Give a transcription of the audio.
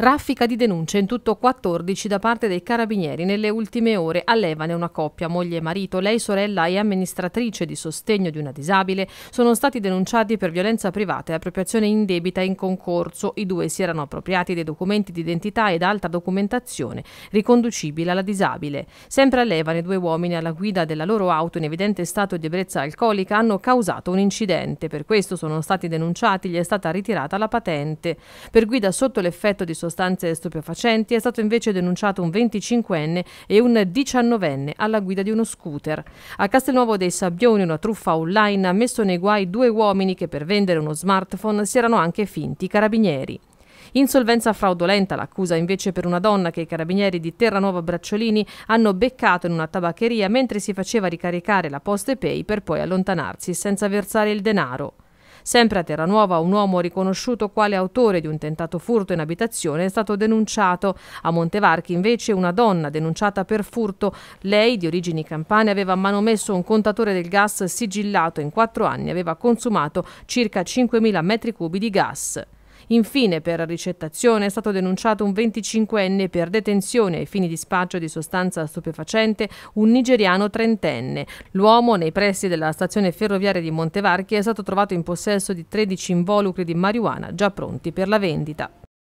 Raffica di denunce in tutto 14 da parte dei carabinieri. Nelle ultime ore a Levane una coppia, moglie e marito, lei sorella e amministratrice di sostegno di una disabile, sono stati denunciati per violenza privata e appropriazione indebita in concorso. I due si erano appropriati dei documenti di identità ed altra documentazione riconducibile alla disabile. Sempre a Levane due uomini alla guida della loro auto in evidente stato di ebbrezza alcolica hanno causato un incidente. Per questo sono stati denunciati, e gli è stata ritirata la patente. Per guida sotto l'effetto di sostanza sostanze stupefacenti, è stato invece denunciato un 25enne e un 19enne alla guida di uno scooter. A Castelnuovo dei Sabbioni una truffa online ha messo nei guai due uomini che per vendere uno smartphone si erano anche finti carabinieri. Insolvenza fraudolenta l'accusa invece per una donna che i carabinieri di Terranuova Bracciolini hanno beccato in una tabaccheria mentre si faceva ricaricare la Poste Pay per poi allontanarsi senza versare il denaro. Sempre a Terranuova un uomo riconosciuto quale autore di un tentato furto in abitazione è stato denunciato. A Montevarchi invece una donna denunciata per furto. Lei, di origini campane, aveva manomesso un contatore del gas sigillato e in quattro anni aveva consumato circa 5.000 metri cubi di gas. Infine, per ricettazione è stato denunciato un 25enne per detenzione ai fini di spaccio di sostanza stupefacente, un nigeriano trentenne. L'uomo, nei pressi della stazione ferroviaria di Montevarchi, è stato trovato in possesso di 13 involucri di marijuana già pronti per la vendita.